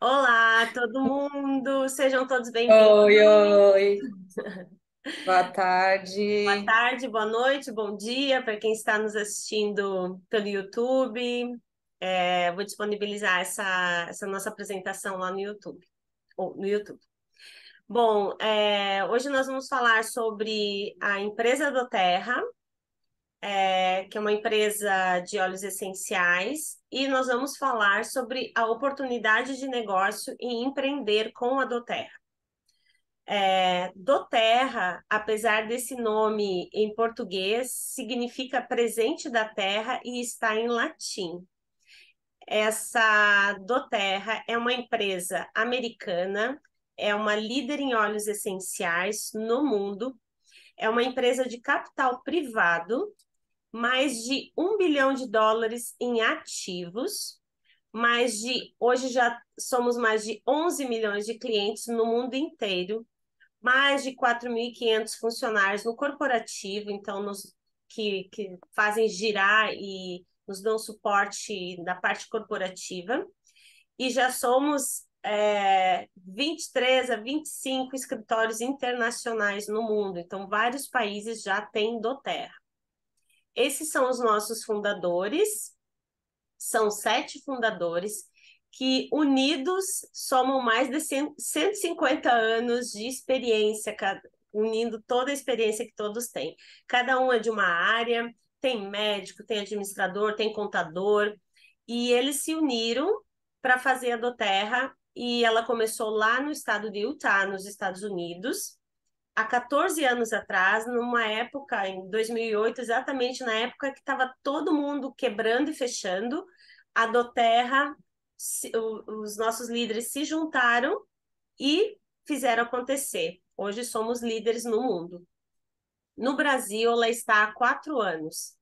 Olá, todo mundo, sejam todos bem-vindos. Oi, oi. Boa tarde. Boa tarde, boa noite, bom dia para quem está nos assistindo pelo YouTube. É, vou disponibilizar essa, essa nossa apresentação lá no YouTube. Ou no YouTube. Bom, é, hoje nós vamos falar sobre a empresa do Terra, é, que é uma empresa de óleos essenciais, e nós vamos falar sobre a oportunidade de negócio e empreender com a Doterra. É, Doterra, apesar desse nome em português, significa presente da terra e está em latim. Essa Doterra é uma empresa americana, é uma líder em óleos essenciais no mundo, é uma empresa de capital privado mais de um bilhão de dólares em ativos, mais de hoje já somos mais de 11 milhões de clientes no mundo inteiro, mais de 4.500 funcionários no corporativo, então nos que, que fazem girar e nos dão suporte na parte corporativa. E já somos é, 23 a 25 escritórios internacionais no mundo, então vários países já têm Doterra. Esses são os nossos fundadores, são sete fundadores que unidos somam mais de 150 anos de experiência, unindo toda a experiência que todos têm. Cada um é de uma área, tem médico, tem administrador, tem contador, e eles se uniram para fazer a Doterra, e ela começou lá no estado de Utah, nos Estados Unidos, há 14 anos atrás, numa época, em 2008, exatamente na época que estava todo mundo quebrando e fechando, a Doterra, os nossos líderes se juntaram e fizeram acontecer. Hoje somos líderes no mundo. No Brasil, ela está há quatro anos.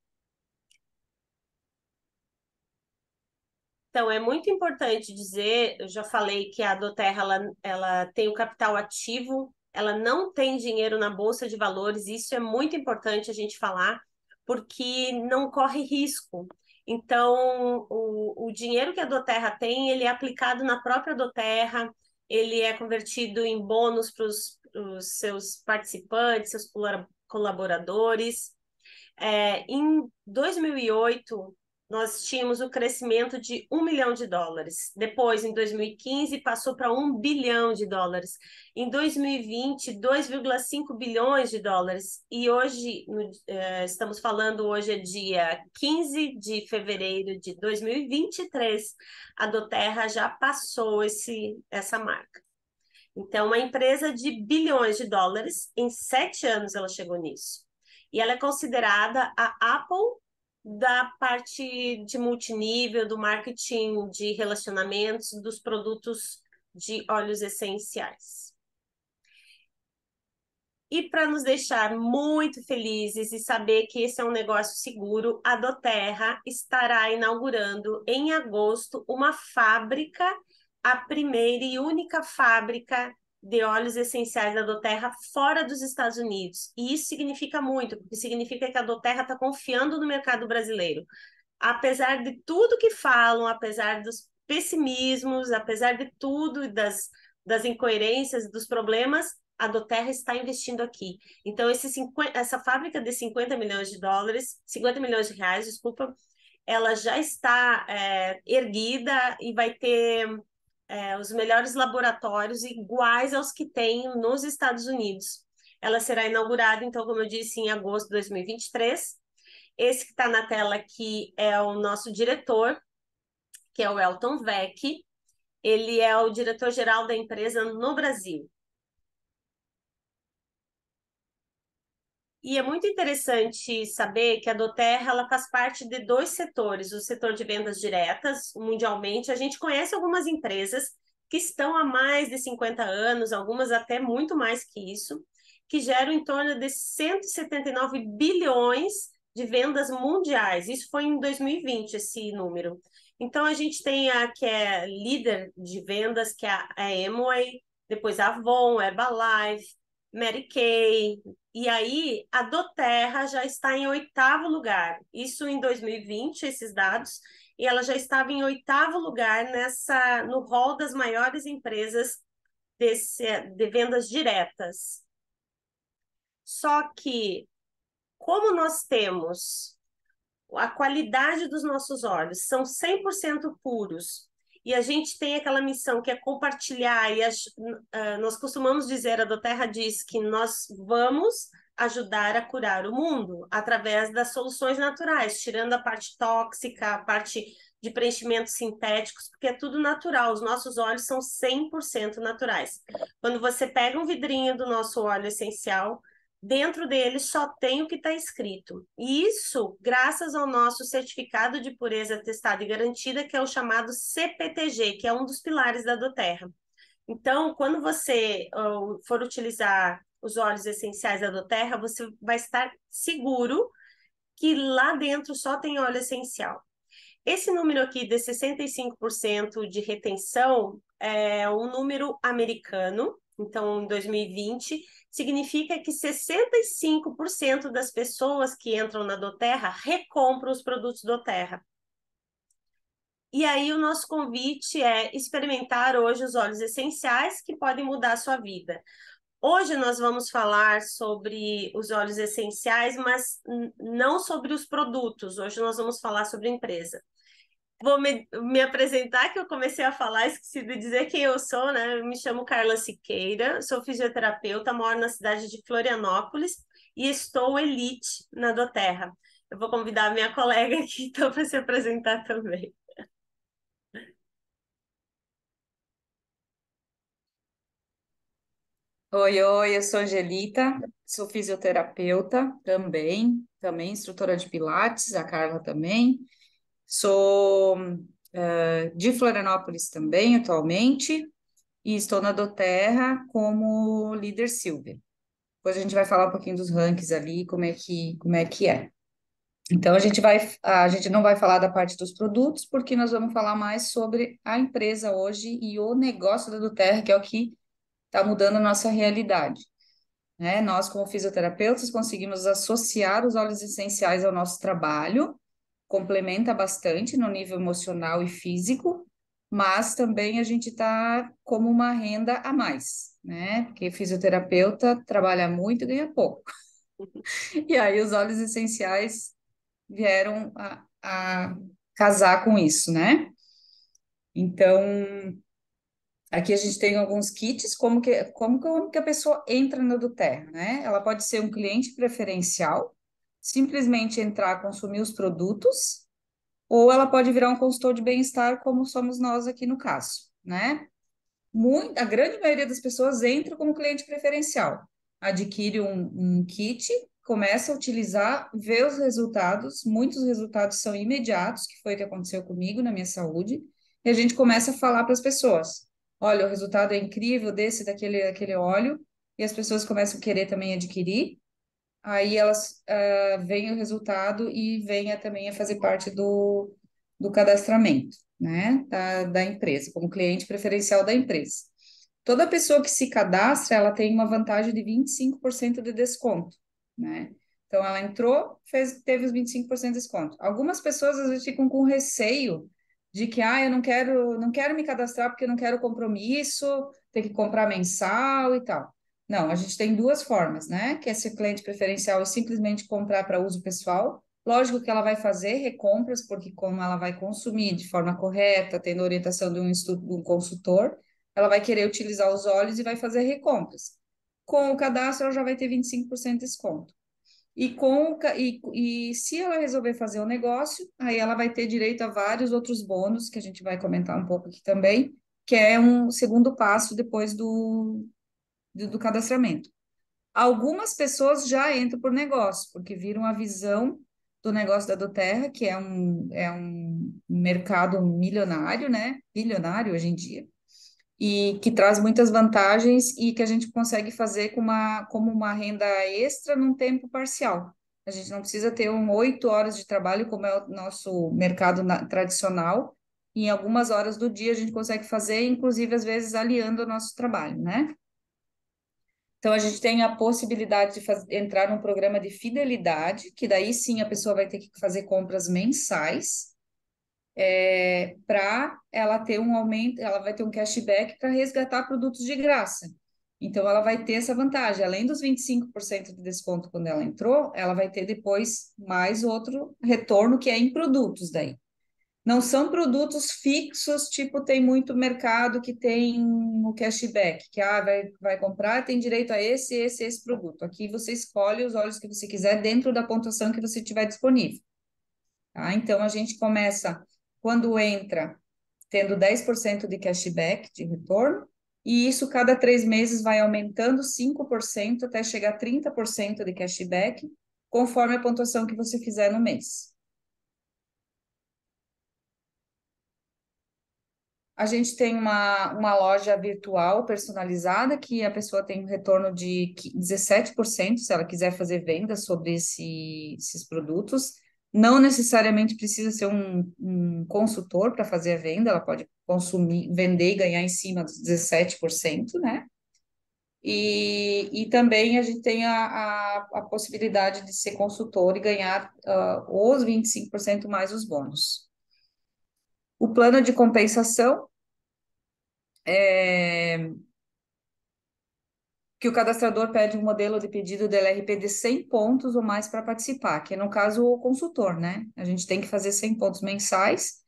Então, é muito importante dizer, eu já falei que a Doterra ela, ela tem o capital ativo ela não tem dinheiro na bolsa de valores, isso é muito importante a gente falar, porque não corre risco. Então, o, o dinheiro que a Doterra tem, ele é aplicado na própria Doterra, ele é convertido em bônus para os seus participantes, seus colaboradores. É, em 2008, nós tínhamos o crescimento de um milhão de dólares. Depois, em 2015, passou para um bilhão de dólares. Em 2020, 2,5 bilhões de dólares. E hoje, no, eh, estamos falando hoje é dia 15 de fevereiro de 2023, a Doterra já passou esse, essa marca. Então, uma empresa de bilhões de dólares, em sete anos ela chegou nisso. E ela é considerada a Apple da parte de multinível, do marketing de relacionamentos, dos produtos de óleos essenciais. E para nos deixar muito felizes e saber que esse é um negócio seguro, a Doterra estará inaugurando em agosto uma fábrica, a primeira e única fábrica de óleos essenciais da Doterra fora dos Estados Unidos. E isso significa muito, porque significa que a Doterra está confiando no mercado brasileiro. Apesar de tudo que falam, apesar dos pessimismos, apesar de tudo, das, das incoerências, dos problemas, a Doterra está investindo aqui. Então, 50, essa fábrica de 50 milhões de dólares, 50 milhões de reais, desculpa, ela já está é, erguida e vai ter é, os melhores laboratórios iguais aos que tem nos Estados Unidos. Ela será inaugurada, então, como eu disse, em agosto de 2023. Esse que está na tela aqui é o nosso diretor, que é o Elton Vec. Ele é o diretor-geral da empresa no Brasil. E é muito interessante saber que a Doterra ela faz parte de dois setores: o setor de vendas diretas, mundialmente. A gente conhece algumas empresas que estão há mais de 50 anos, algumas até muito mais que isso, que geram em torno de 179 bilhões de vendas mundiais. Isso foi em 2020, esse número. Então, a gente tem a que é líder de vendas, que é a é Amway, depois a Avon, Herbalife, Mary Kay. E aí, a Doterra já está em oitavo lugar. Isso em 2020, esses dados. E ela já estava em oitavo lugar nessa no rol das maiores empresas desse, de vendas diretas. Só que, como nós temos a qualidade dos nossos olhos, são 100% puros, e a gente tem aquela missão que é compartilhar, e uh, nós costumamos dizer, a do Terra diz que nós vamos ajudar a curar o mundo através das soluções naturais, tirando a parte tóxica, a parte de preenchimentos sintéticos, porque é tudo natural, os nossos óleos são 100% naturais. Quando você pega um vidrinho do nosso óleo essencial, dentro dele só tem o que está escrito. E isso graças ao nosso certificado de pureza testada e garantida, que é o chamado CPTG, que é um dos pilares da Doterra. Então, quando você uh, for utilizar os óleos essenciais da Doterra, você vai estar seguro que lá dentro só tem óleo essencial. Esse número aqui de 65% de retenção é um número americano, então em 2020 significa que 65% das pessoas que entram na Doterra recompram os produtos Doterra. E aí o nosso convite é experimentar hoje os óleos essenciais que podem mudar a sua vida. Hoje nós vamos falar sobre os óleos essenciais, mas não sobre os produtos. Hoje nós vamos falar sobre empresa. Vou me, me, apresentar, que eu comecei a falar, esqueci de dizer quem eu sou, né? Eu me chamo Carla Siqueira, sou fisioterapeuta, moro na cidade de Florianópolis e estou elite na Doterra. Eu vou convidar a minha colega aqui, então, para se apresentar também. Oi, oi, eu sou Angelita, sou fisioterapeuta também, também instrutora de Pilates, a Carla também. Sou uh, de Florianópolis também, atualmente, e estou na Doterra como líder silver. Depois a gente vai falar um pouquinho dos rankings ali, como é que, como é que é. Então a gente vai a gente não vai falar da parte dos produtos, porque nós vamos falar mais sobre a empresa hoje e o negócio da Doterra, que é o que está mudando a nossa realidade. Né? Nós, como fisioterapeutas, conseguimos associar os óleos essenciais ao nosso trabalho complementa bastante no nível emocional e físico, mas também a gente está como uma renda a mais, né? Porque fisioterapeuta trabalha muito e ganha pouco. e aí os óleos essenciais vieram a, a casar com isso, né? Então, Aqui a gente tem alguns kits, como que, como que, a pessoa entra na do Terra, né? Ela pode ser um cliente preferencial, simplesmente entrar, consumir os produtos, ou ela pode virar um consultor de bem-estar, como somos nós aqui no caso, né? muita a grande maioria das pessoas entra como cliente preferencial, adquire um, um kit, começa a utilizar, vê os resultados, muitos resultados são imediatos, que foi o que aconteceu comigo na minha saúde, e a gente começa a falar para as pessoas, olha, o resultado é incrível desse, daquele, daquele óleo, e as pessoas começam a querer também adquirir, aí elas uh, veem o resultado e venha também a fazer parte do, do cadastramento, né, da, da empresa, como cliente preferencial da empresa. Toda pessoa que se cadastra, ela tem uma vantagem de 25% de desconto, né? Então, ela entrou, fez, teve os 25% de desconto. Algumas pessoas, às vezes, ficam com receio de que, ah, eu não quero, não quero me cadastrar porque eu não quero compromisso, tem que comprar mensal e tal. Não, a gente tem duas formas, né? Que esse é cliente preferencial é simplesmente comprar para uso pessoal. Lógico que ela vai fazer recompras, porque como ela vai consumir de forma correta, tendo orientação de um, de um consultor, ela vai querer utilizar os olhos e vai fazer recompras. Com o cadastro, ela já vai ter 25% de desconto. E, com, e, e se ela resolver fazer o um negócio, aí ela vai ter direito a vários outros bônus, que a gente vai comentar um pouco aqui também, que é um segundo passo depois do, do, do cadastramento. Algumas pessoas já entram por negócio, porque viram a visão do negócio da Doterra, que é um, é um mercado milionário, né? Bilionário hoje em dia e que traz muitas vantagens e que a gente consegue fazer com uma, como uma renda extra num tempo parcial. A gente não precisa ter um oito horas de trabalho, como é o nosso mercado na, tradicional. Em algumas horas do dia a gente consegue fazer, inclusive às vezes aliando o nosso trabalho, né? Então, a gente tem a possibilidade de entrar num programa de fidelidade, que daí sim a pessoa vai ter que fazer compras mensais, é, para ela ter um aumento, ela vai ter um cashback para resgatar produtos de graça. Então, ela vai ter essa vantagem. Além dos 25% de desconto quando ela entrou, ela vai ter depois mais outro retorno que é em produtos daí. Não são produtos fixos, tipo, tem muito mercado que tem o cashback, que ah, vai, vai comprar, tem direito a esse, esse, esse produto. Aqui você escolhe os olhos que você quiser dentro da pontuação que você tiver disponível. Tá? Então, a gente começa quando entra tendo 10% de cashback de retorno, e isso cada três meses vai aumentando 5% até chegar a 30% de cashback, conforme a pontuação que você fizer no mês. A gente tem uma, uma loja virtual personalizada que a pessoa tem um retorno de 17% se ela quiser fazer vendas sobre esse, esses produtos. Não necessariamente precisa ser um, um consultor para fazer a venda, ela pode consumir, vender e ganhar em cima dos 17%, né? E, e também a gente tem a, a, a possibilidade de ser consultor e ganhar uh, os 25% mais os bônus. O plano de compensação é, que o cadastrador pede um modelo de pedido do LRP de 100 pontos ou mais para participar, que é, no caso, o consultor, né? A gente tem que fazer 100 pontos mensais.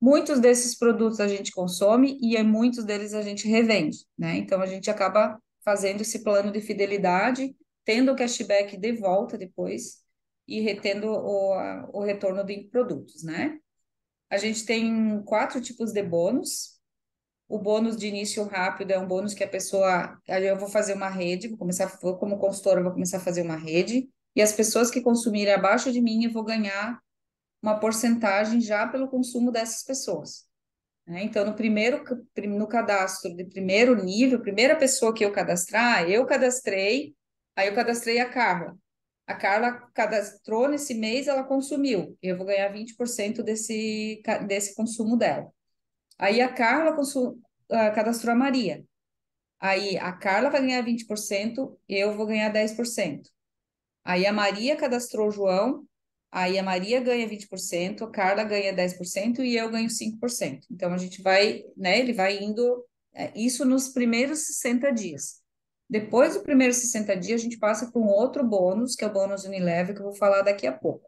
Muitos desses produtos a gente consome e muitos deles a gente revende, né? Então, a gente acaba fazendo esse plano de fidelidade, tendo o cashback de volta depois e retendo o, o retorno de produtos, né? A gente tem quatro tipos de bônus. O bônus de início rápido é um bônus que a pessoa. Eu vou fazer uma rede, vou começar, vou, como consultora, vou começar a fazer uma rede, e as pessoas que consumirem abaixo de mim, eu vou ganhar uma porcentagem já pelo consumo dessas pessoas. Né? Então, no primeiro no cadastro de primeiro nível, primeira pessoa que eu cadastrar, eu cadastrei, aí eu cadastrei a Carla. A Carla cadastrou nesse mês, ela consumiu. Eu vou ganhar 20% desse, desse consumo dela. Aí a Carla consu- uh, cadastrou a Maria. Aí a Carla vai ganhar 20%, eu vou ganhar 10%. Aí a Maria cadastrou o João, aí a Maria ganha 20%, a Carla ganha 10% e eu ganho 5%. Então a gente vai, né, ele vai indo, é, isso nos primeiros 60 dias. Depois do primeiro 60 dias, a gente passa para um outro bônus, que é o bônus Unilever, que eu vou falar daqui a pouco.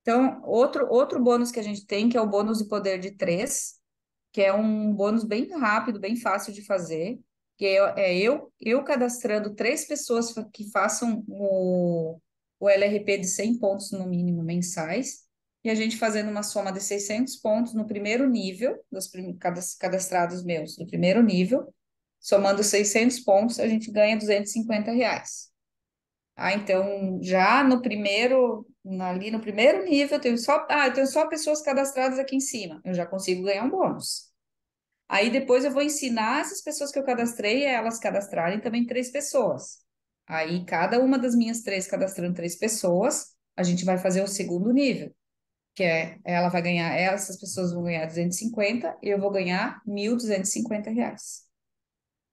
Então, outro, outro bônus que a gente tem, que é o bônus de poder de 3, que é um bônus bem rápido, bem fácil de fazer, que é, é eu, eu cadastrando três pessoas que façam o, o LRP de 100 pontos no mínimo mensais, e a gente fazendo uma soma de 600 pontos no primeiro nível, dos cadastrados meus do primeiro nível, somando 600 pontos, a gente ganha 250 reais. Ah, então, já no primeiro, ali no primeiro nível, eu tenho só, ah, eu tenho só pessoas cadastradas aqui em cima, eu já consigo ganhar um bônus. Aí depois eu vou ensinar essas pessoas que eu cadastrei, elas cadastrarem também três pessoas. Aí cada uma das minhas três cadastrando três pessoas, a gente vai fazer o segundo nível, que é ela vai ganhar, essas pessoas vão ganhar 250 e eu vou ganhar 1.250 reais.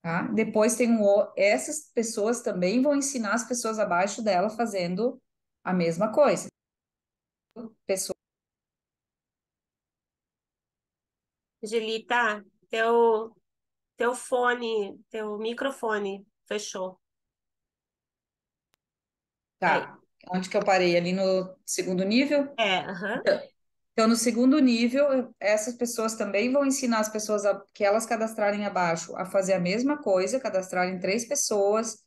Tá? Depois tem um o... essas pessoas também vão ensinar as pessoas abaixo dela fazendo a mesma coisa. Pessoa... teu, teu fone, teu microfone fechou. Tá. Aí. Onde que eu parei? Ali no segundo nível? É, aham. Então, então, no segundo nível, essas pessoas também vão ensinar as pessoas a, que elas cadastrarem abaixo a fazer a mesma coisa, cadastrarem três pessoas,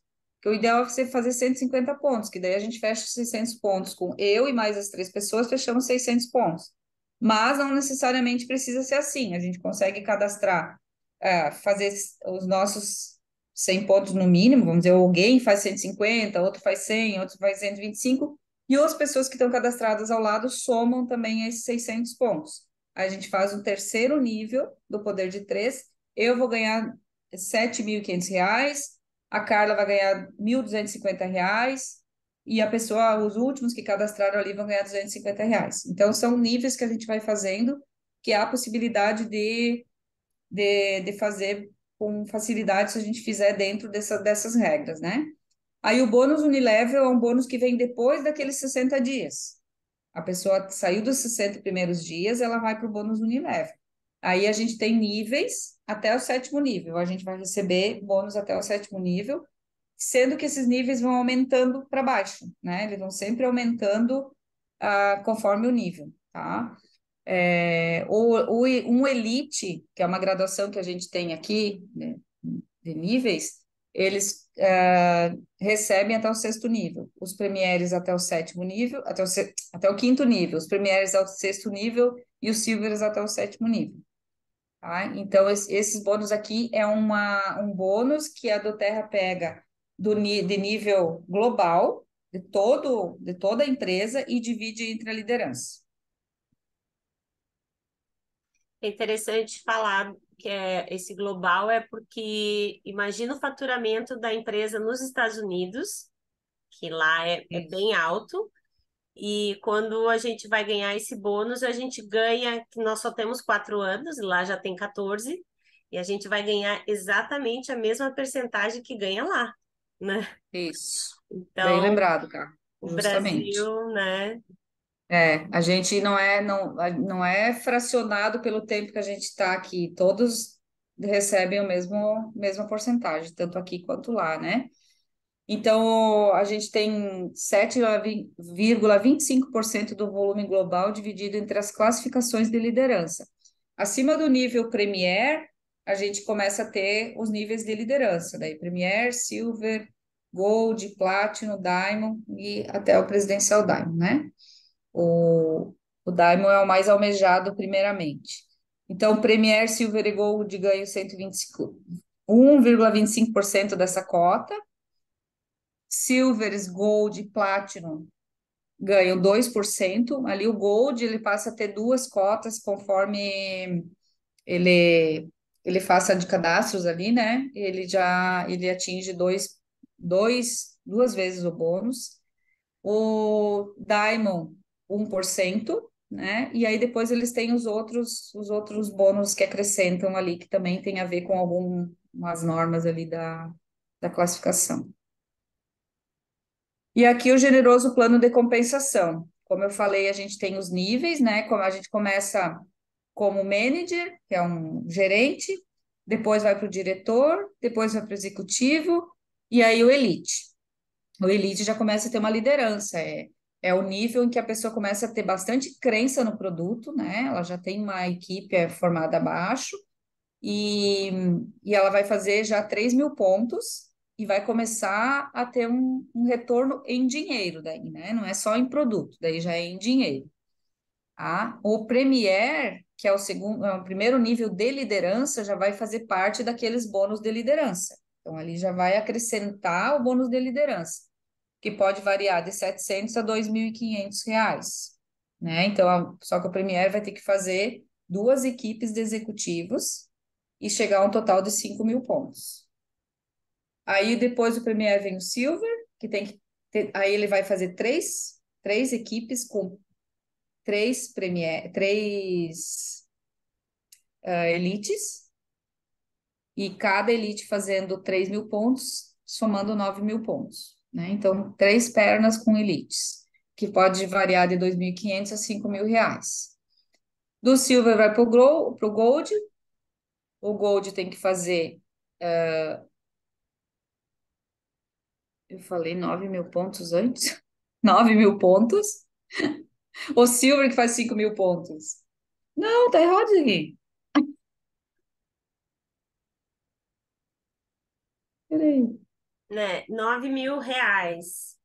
que o ideal é você fazer 150 pontos, que daí a gente fecha os 600 pontos com eu e mais as três pessoas, fechamos 600 pontos. Mas não necessariamente precisa ser assim, a gente consegue cadastrar, é, fazer os nossos 100 pontos no mínimo, vamos dizer, alguém faz 150, outro faz 100, outro faz 125, e as pessoas que estão cadastradas ao lado somam também esses 600 pontos. a gente faz um terceiro nível do poder de três. Eu vou ganhar R$ 7.500, a Carla vai ganhar R$ 1.250 e a pessoa, os últimos que cadastraram ali vão ganhar R$ Reais. Então são níveis que a gente vai fazendo que há a possibilidade de, de, de fazer com facilidade se a gente fizer dentro dessa, dessas regras, né? Aí o bônus Unilevel é um bônus que vem depois daqueles 60 dias. A pessoa saiu dos 60 primeiros dias, ela vai para o bônus Unilevel. Aí a gente tem níveis até o sétimo nível. A gente vai receber bônus até o sétimo nível, sendo que esses níveis vão aumentando para baixo, né? Eles vão sempre aumentando uh, conforme o nível, tá? É, o, o, um elite, que é uma graduação que a gente tem aqui né, de níveis, eles uh, recebem até o sexto nível, os premieres até o sétimo nível, até o, até o quinto nível, os premieres ao sexto nível e os silvers até o sétimo nível. Tá? Então, esse, esses bônus aqui é uma, um bônus que a do Terra pega do, de nível global, de, todo, de toda a empresa, e divide entre a liderança. É interessante falar que é esse global é porque imagina o faturamento da empresa nos Estados Unidos, que lá é, é bem alto, e quando a gente vai ganhar esse bônus, a gente ganha, que nós só temos quatro anos, lá já tem 14, e a gente vai ganhar exatamente a mesma percentagem que ganha lá, né? Isso. Então, Bem lembrado, cara. Justamente. O Brasil, né, é, a gente não é não, não é fracionado pelo tempo que a gente está aqui. Todos recebem o mesmo mesma porcentagem, tanto aqui quanto lá, né? Então, a gente tem 7,25% ah, do volume global dividido entre as classificações de liderança. Acima do nível Premier, a gente começa a ter os níveis de liderança, daí Premier, Silver, Gold, Platinum, Diamond e até o Presidencial Diamond, né? o, o Diamond é o mais almejado primeiramente. Então, Premier Silver e Gold ganham 1,25% dessa cota. Silvers, Gold e Platinum ganham 2%. Ali o Gold ele passa a ter duas cotas conforme ele ele faça de cadastros ali, né? Ele já ele atinge dois, dois, duas vezes o bônus. O Diamond 1%, né? E aí depois eles têm os outros, os outros bônus que acrescentam ali, que também tem a ver com algumas normas ali da, da classificação. E aqui o generoso plano de compensação. Como eu falei, a gente tem os níveis, né? Como a gente começa como manager, que é um gerente, depois vai para o diretor, depois vai para o executivo, e aí o elite. O elite já começa a ter uma liderança, é é o nível em que a pessoa começa a ter bastante crença no produto, né? Ela já tem uma equipe é, formada abaixo e, e ela vai fazer já 3 mil pontos e vai começar a ter um, um retorno em dinheiro daí, né? Não é só em produto, daí já é em dinheiro. Ah, O Premier, que é o segundo, é o primeiro nível de liderança, já vai fazer parte daqueles bônus de liderança. Então ali já vai acrescentar o bônus de liderança que pode variar de 700 a 2.500 reais, né? Então, a, só que o Premier vai ter que fazer duas equipes de executivos e chegar a um total de 5 mil pontos. Aí depois o Premier vem o Silver, que tem que ter, aí ele vai fazer três, três equipes com três Premier, três uh, elites e cada elite fazendo 3 mil pontos, somando 9 mil pontos. Né? Então, três pernas com elites, que pode variar de 2.500 a 5.000 reais. Do silver vai para o gold, o gold tem que fazer... Uh, eu falei 9 mil pontos antes? 9 mil pontos? o silver que faz 5 mil pontos. Não, tá errado isso aqui. Peraí né? 9 mil reais.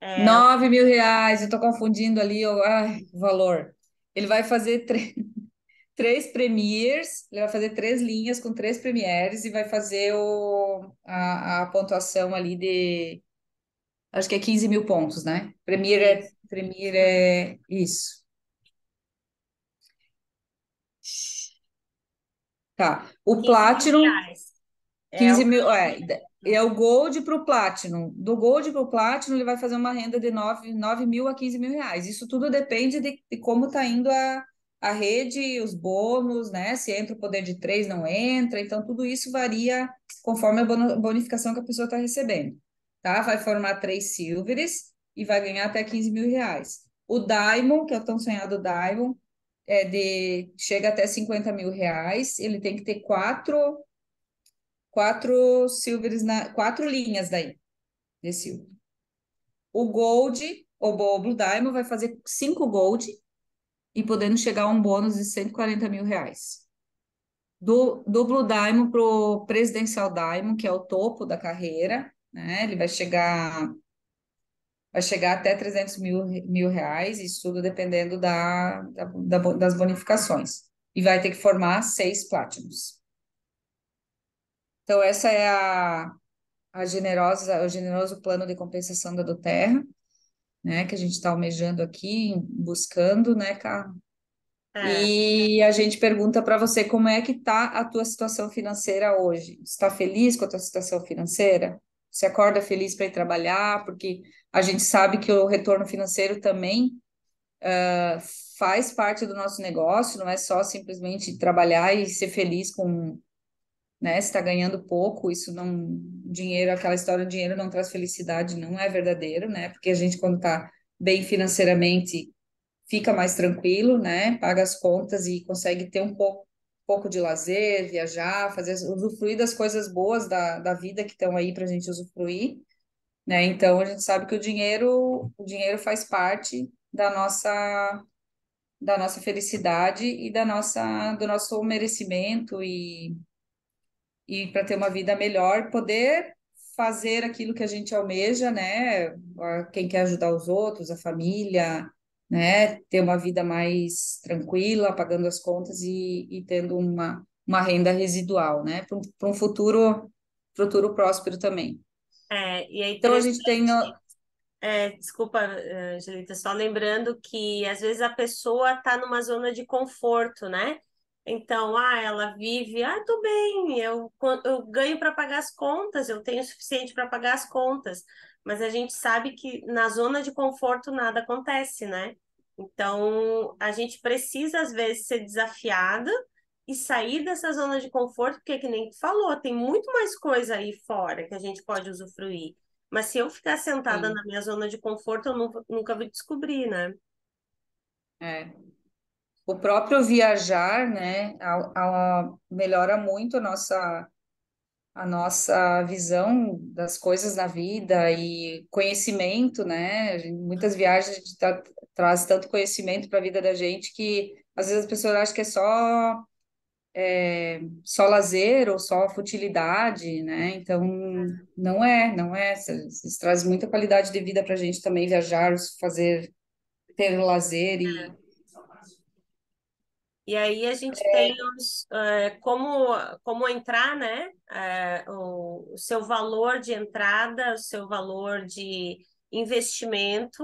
É... 9 mil reais, eu tô confundindo ali o valor. Ele vai fazer três três premiers, ele vai fazer três linhas com três premieres e vai fazer o... a, a pontuação ali de. Acho que é 15 mil pontos, né? Premier é, premier é isso. Tá. O Platinum. 15 é mil. É, é o Gold para o Platinum. Do Gold para o Platinum, ele vai fazer uma renda de 9, 9 mil a 15 mil reais. Isso tudo depende de, de como está indo a, a rede, os bônus, né? Se entra o poder de três, não entra. Então, tudo isso varia conforme a bonificação que a pessoa está recebendo. Tá? Vai formar três silvers e vai ganhar até 15 mil reais. O Diamond, que é o tão sonhado Diamond, é de, chega até 50 mil reais. Ele tem que ter quatro quatro silvers na quatro linhas daí de silver. O gold, o Blue Diamond vai fazer cinco gold e podendo chegar a um bônus de 140 mil reais. Do, do Blue Diamond para o Presidencial Diamond, que é o topo da carreira, né? Ele vai chegar vai chegar até 300 mil, mil reais, isso tudo dependendo da, da, da das bonificações. E vai ter que formar seis Platinums. Então, essa é a, a generosa, o generoso plano de compensação da Terra, né, que a gente está almejando aqui, buscando, né, Carla? É. E a gente pergunta para você como é que está a tua situação financeira hoje. Está feliz com a tua situação financeira? Você acorda feliz para ir trabalhar? Porque a gente sabe que o retorno financeiro também uh, faz parte do nosso negócio, não é só simplesmente trabalhar e ser feliz com né? Se está ganhando pouco, isso não. Dinheiro, aquela história, dinheiro não traz felicidade, não é verdadeiro, né? Porque a gente, quando está bem financeiramente, fica mais tranquilo, né? Paga as contas e consegue ter um pouco, pouco de lazer, viajar, fazer, usufruir das coisas boas da, da vida que estão aí para a gente usufruir, né? Então, a gente sabe que o dinheiro, o dinheiro faz parte da nossa da nossa felicidade e da nossa do nosso merecimento e e para ter uma vida melhor, poder fazer aquilo que a gente almeja, né? Quem quer ajudar os outros, a família, né? Ter uma vida mais tranquila, pagando as contas e, e tendo uma, uma renda residual, né? Para um, um futuro, futuro próspero também. É, e aí, é então a gente tem. É, desculpa, eh, Angelita, só lembrando que às vezes a pessoa está numa zona de conforto, né? Então, ah, ela vive, ah, tô bem, eu, eu ganho para pagar as contas, eu tenho o suficiente para pagar as contas. Mas a gente sabe que na zona de conforto nada acontece, né? Então, a gente precisa, às vezes, ser desafiada e sair dessa zona de conforto, porque, que nem tu falou, tem muito mais coisa aí fora que a gente pode usufruir. Mas se eu ficar sentada Sim. na minha zona de conforto, eu nunca, nunca vou descobrir, né? É, o próprio viajar, né, melhora muito a nossa, a nossa visão das coisas na vida e conhecimento, né? Muitas viagens a traz tanto conhecimento para a vida da gente que às vezes as pessoas acham que é só é, só lazer ou só futilidade, né? Então, não é, não é. Isso, traz muita qualidade de vida para a gente também viajar, fazer, ter lazer e é. E aí a gente é. tem os, é, como, como entrar, né? É, o, o, seu valor de entrada, o seu valor de investimento.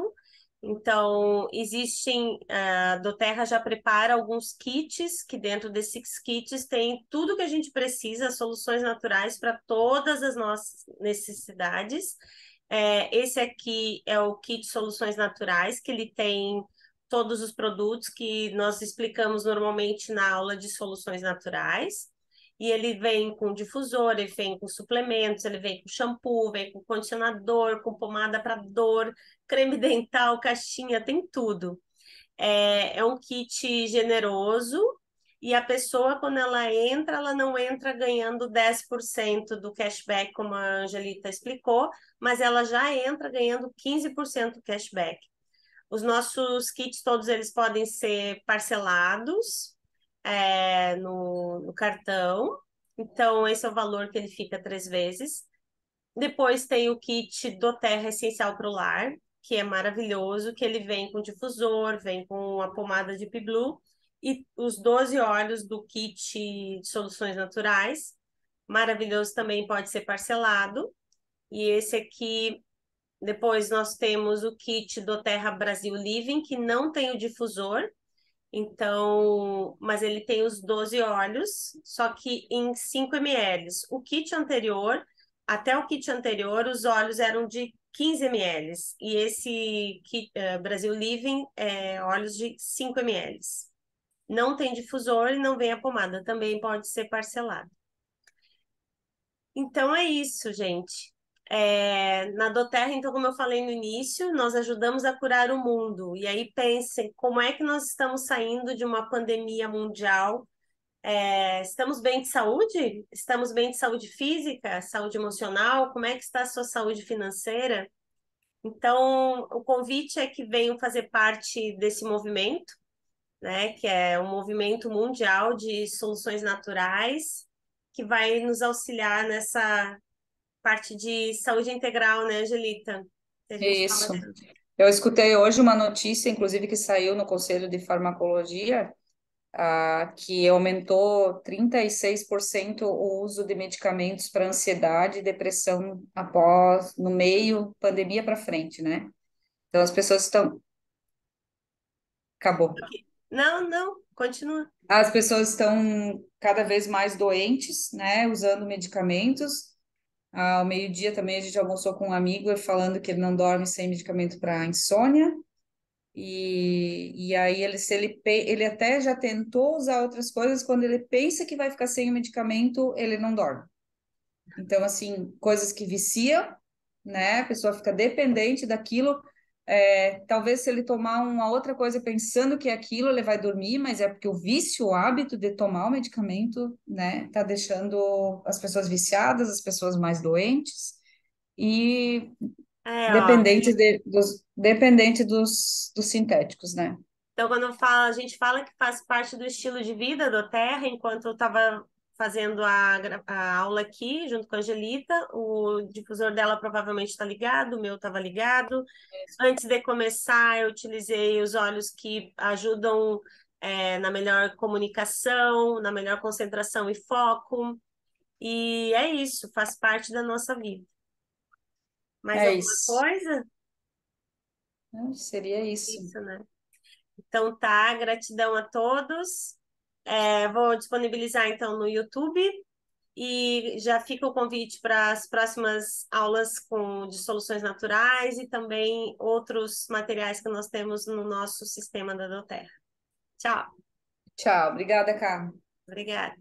Então, existem, eh, a Doterra já prepara alguns kits, que dentro desses kits tem tudo que a gente precisa, soluções naturais para todas as nossas necessidades. esse aqui é o kit Soluções Naturais, que ele tem todos os produtos que nós explicamos normalmente na aula de soluções naturais. E ele vem com difusor, ele vem com suplementos, ele vem com shampoo, vem com condicionador, com pomada para dor, creme dental, caixinha, tem tudo. É, é um kit generoso e a pessoa, quando ela entra, ela não entra ganhando 10% do cashback, como a Angelita explicou, mas ela já entra ganhando 15% do cashback. Os nossos kits todos eles podem ser parcelados é, no, no cartão. Então, esse é o valor que ele fica três vezes. Depois tem o kit do Terra Essencial para o Lar, que é maravilhoso, que ele vem com difusor, vem com a pomada de Piblu e os 12 óleos do kit de soluções naturais. Maravilhoso também pode ser parcelado. E esse aqui depois nós temos o kit do Terra Brasil Living, que não tem o difusor, então, mas ele tem os 12 olhos, só que em 5 ml. O kit anterior, até o kit anterior, os olhos eram de 15 ml. E esse kit, uh, Brasil Living é óleos de 5 ml. Não tem difusor e não vem a pomada, também pode ser parcelado. Então é isso, gente. É, na Doterra, então, como eu falei no início, nós ajudamos a curar o mundo. E aí pensem, como é que nós estamos saindo de uma pandemia mundial? É, estamos bem de saúde? Estamos bem de saúde física, saúde emocional? Como é que está a sua saúde financeira? Então, o convite é que venham fazer parte desse movimento, né, que é um movimento mundial de soluções naturais, que vai nos auxiliar nessa parte de saúde integral, né, Angelita? Isso. Eu escutei hoje uma notícia, inclusive, que saiu no Conselho de Farmacologia, ah, que aumentou 36% o uso de medicamentos para ansiedade e depressão após, no meio, pandemia para frente, né? Então as pessoas estão. Acabou. Não, não, continua. As pessoas estão cada vez mais doentes, né? Usando medicamentos ao meio-dia também a gente almoçou com um amigo falando que ele não dorme sem medicamento para insônia. E, e aí ele, se ele, ele até já tentou usar outras coisas, quando ele pensa que vai ficar sem o medicamento, ele não dorme. Então, assim, coisas que viciam, né? A pessoa fica dependente daquilo é, talvez se ele tomar uma outra coisa pensando que é aquilo, ele vai dormir, mas é porque o vício, o hábito de tomar o medicamento, né, tá deixando as pessoas viciadas, as pessoas mais doentes e é, dependentes, de, dos, dependente dos, dos sintéticos, né? Então, quando a gente fala que faz parte do estilo de vida do Terra, enquanto eu estava fazendo a, a, aula aqui junto com a Angelita. O difusor dela provavelmente está ligado, o meu estava ligado. Antes de começar, eu utilizei os olhos que ajudam é, na melhor comunicação, na melhor concentração e foco. E é isso, faz parte da nossa vida. Mais é alguma isso. coisa? Não, seria isso. isso né? Então tá, gratidão a todos. É, vou disponibilizar então no YouTube e já fica o convite para as próximas aulas com, de soluções naturais e também outros materiais que nós temos no nosso sistema da Doterra. Tchau. Tchau. Obrigada, Carmen. Obrigada.